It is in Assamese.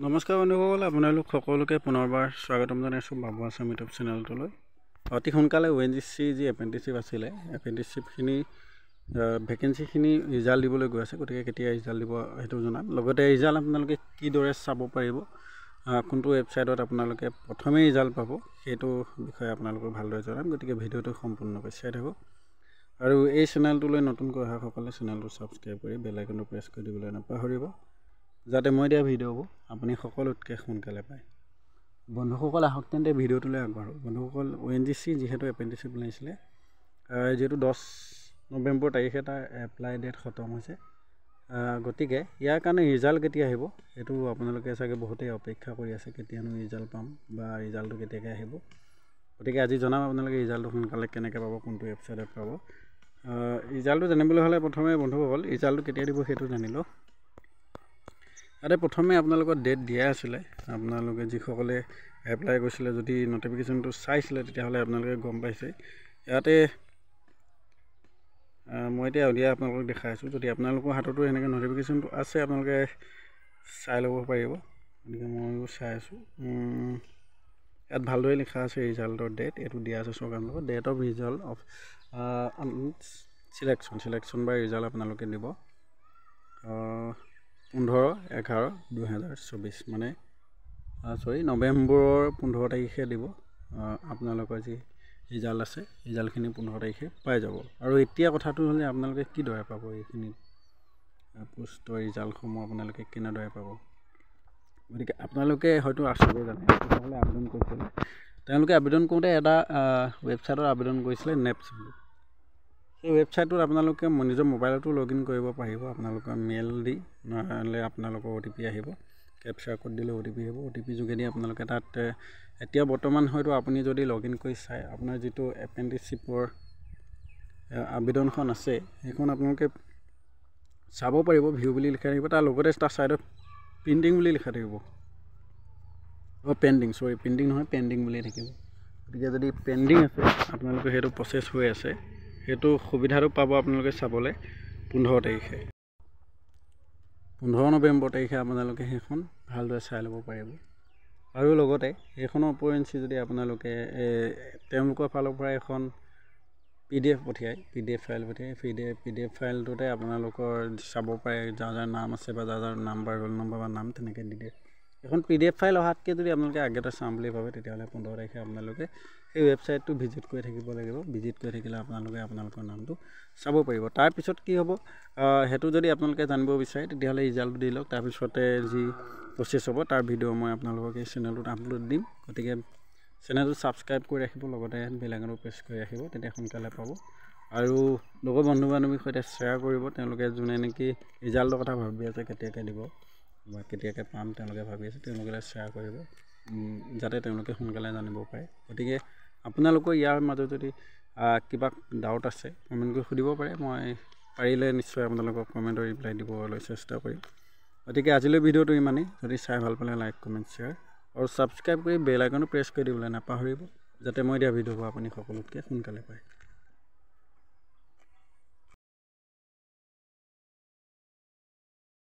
নমস্কাৰ বন্ধুসকল আপোনালোক সকলোকে পুনৰবাৰ স্বাগতম জনাইছোঁ বাবু আছাম ইউটিউব চেনেলটোলৈ অতি সোনকালে অ' এন জি চি যি এপেণ্টিছশ্বিপ আছিলে এপেণ্টিছশ্বিপখিনি ভেকেঞ্চিখিনি ৰিজাল্ট দিবলৈ গৈ আছে গতিকে কেতিয়া ৰিজাল্ট দিব সেইটো জনাম লগতে ৰিজাল্ট আপোনালোকে কিদৰে চাব পাৰিব কোনটো ৱেবছাইটত আপোনালোকে প্ৰথমে ৰিজাল্ট পাব সেইটো বিষয়ে আপোনালোকক ভালদৰে জনাম গতিকে ভিডিঅ'টো সম্পূৰ্ণকৈ চাই থাকক আৰু এই চেনেলটোলৈ নতুনকৈ অহাসকলে চেনেলটো ছাবস্ক্ৰাইব কৰি বেলাইকনটো প্ৰেছ কৰি দিবলৈ নাপাহৰিব যাতে মই দিয়া ভিডিঅ'বোৰ আপুনি সকলোতকৈ সোনকালে পায় বন্ধুসকল আহক তেন্তে ভিডিঅ'টোলৈ আগবাঢ়ো বন্ধুসকল অ' এন জি চি যিহেতু এপেণ্ডিচিপ ওলাইছিলে যিহেতু দহ নৱেম্বৰ তাৰিখে তাৰ এপ্লাই ডেট খতম হৈছে গতিকে ইয়াৰ কাৰণে ৰিজাল্ট কেতিয়া আহিব সেইটো আপোনালোকে চাগে বহুতেই অপেক্ষা কৰি আছে কেতিয়ানো ৰিজাল্ট পাম বা ৰিজাল্টটো কেতিয়াকৈ আহিব গতিকে আজি জনাম আপোনালোকে ৰিজাল্টটো সোনকালে কেনেকৈ পাব কোনটো ৱেবছাইটত পাব ৰিজাল্টটো জানিবলৈ হ'লে প্ৰথমে বন্ধুসকল ৰিজাল্টটো কেতিয়া দিব সেইটো জানি জানিলোঁ তাতে প্ৰথমে আপোনালোকৰ ডেট দিয়া আছিলে আপোনালোকে যিসকলে এপ্লাই কৰিছিলে যদি ন'টিফিকেশ্যনটো চাইছিলে তেতিয়াহ'লে আপোনালোকে গম পাইছে ইয়াতে মই এতিয়া উলিয়াই আপোনালোকক দেখাই আছোঁ যদি আপোনালোকৰ হাততো সেনেকৈ ন'টিফিকেশ্যনটো আছে আপোনালোকে চাই ল'ব পাৰিব গতিকে ময়ো চাই আছোঁ ইয়াত ভালদৰে লিখা আছে ৰিজাল্টৰ ডেট এইটো দিয়া আছে চৰকাৰৰ লগত date of result of selection selection by result আপোনালোকে দিব পোন্ধৰ এঘাৰ দুহেজাৰ চৌবিছ মানে ছৰি নৱেম্বৰৰ পোন্ধৰ তাৰিখে দিব আপোনালোকৰ যি ৰিজাল্ট আছে ৰিজাল্টখিনি পোন্ধৰ তাৰিখে পাই যাব আৰু এতিয়া কথাটো হ'ল যে আপোনালোকে কিদৰে পাব এইখিনি পোষ্টৰ ৰিজাল্টসমূহ আপোনালোকে কেনেদৰে পাব গতিকে আপোনালোকে হয়তো আচলতে জানে তেতিয়াহ'লে আবেদন কৰিছিলে তেওঁলোকে আবেদন কৰোঁতে এটা ৱেবছাইটত আবেদন কৰিছিলে নেপছ বুলি সেই ৱেবছাইটটোত আপোনালোকে নিজৰ মোবাইলতো লগ ইন কৰিব পাৰিব আপোনালোকৰ মেইল দি নহ'লে আপোনালোকৰ অ' টি পি আহিব কেপচাৰ ক'ড দিলে অ' টি পি আহিব অ' টি পি যোগেদি আপোনালোকে তাত এতিয়া বৰ্তমান হয়তো আপুনি যদি লগ ইন কৰি চায় আপোনাৰ যিটো এপেণ্ডিচিপৰ আবেদনখন আছে সেইখন আপোনালোকে চাব পাৰিব ভিউ বুলি লিখা থাকিব তাৰ লগতে তাৰ ছাইডত প্ৰিণ্টিং বুলি লিখা থাকিব অঁ পেণ্ডিং চৰি প্ৰিণ্টিং নহয় পেণ্ডিং বুলিয়ে থাকিব গতিকে যদি পেণ্ডিং আছে আপোনালোকৰ সেইটো প্ৰচেছ হৈ আছে সেইটো সুবিধাটো পাব আপোনালোকে চাবলৈ পোন্ধৰ তাৰিখে পোন্ধৰ নৱেম্বৰ তাৰিখে আপোনালোকে সেইখন ভালদৰে চাই ল'ব পাৰিব আৰু লগতে সেইখনৰ ওপৰঞ্চি যদি আপোনালোকে তেওঁলোকৰ ফালৰ পৰা এখন পি ডি এফ পঠিয়াই পি ডি এফ ফাইল পঠিয়াই P D F P D F ফাইলটোতে আপোনালোকৰ চাব পাৰে যাৰ যাৰ নাম আছে বা যাৰ যাৰ নাম্বাৰ ৰোল নম্বৰ বা নাম তেনেকৈ দি দিয়ে এখন পি ডি এফ ফাইল অহাতকৈ যদি আপোনালোকে আগতে চাম বুলি ভাবে তেতিয়াহ'লে পোন্ধৰ তাৰিখে আপোনালোকে সেই ৱেবছাইটটো ভিজিট কৰি থাকিব লাগিব ভিজিট কৰি থাকিলে আপোনালোকে আপোনালোকৰ নামটো চাব পাৰিব তাৰপিছত কি হ'ব সেইটো যদি আপোনালোকে জানিব বিচাৰে তেতিয়াহ'লে ৰিজাল্ট দি লওক তাৰপিছতে যি প্ৰচেছ হ'ব তাৰ ভিডিঅ' মই আপোনালোকক এই চেনেলটোত আপলোড দিম গতিকে চেনেলটো ছাবস্ক্ৰাইব কৰি ৰাখিব লগতে বেলেগতো প্ৰেছ কৰি ৰাখিব তেতিয়া সোনকালে পাব আৰু লগৰ বন্ধু বান্ধৱীৰ সৈতে শ্বেয়াৰ কৰিব তেওঁলোকে যোনে নেকি ৰিজাল্টৰ কথা ভাবি আছে কেতিয়াকৈ দিব বা কেতিয়াকৈ পাম তেওঁলোকে ভাবি আছে তেওঁলোকে শ্বেয়াৰ কৰিব যাতে তেওঁলোকে সোনকালে জানিব পাৰে গতিকে আপোনালোকৰ ইয়াৰ মাজত যদি কিবা ডাউট আছে কমেণ্ট কৰি সুধিব পাৰে মই পাৰিলে নিশ্চয় আপোনালোকক কমেণ্টৰ ৰিপ্লাই দিবলৈ চেষ্টা কৰিম গতিকে আজিলৈ ভিডিঅ'টো ইমানেই যদি চাই ভাল পালে লাইক কমেণ্ট শ্বেয়াৰ আৰু ছাবস্ক্ৰাইব কৰি বেল আইকনো প্ৰেছ কৰি দিবলৈ নাপাহৰিব যাতে মই দিয়া ভিডিঅ'বোৰ আপুনি সকলোতকৈ সোনকালে পায়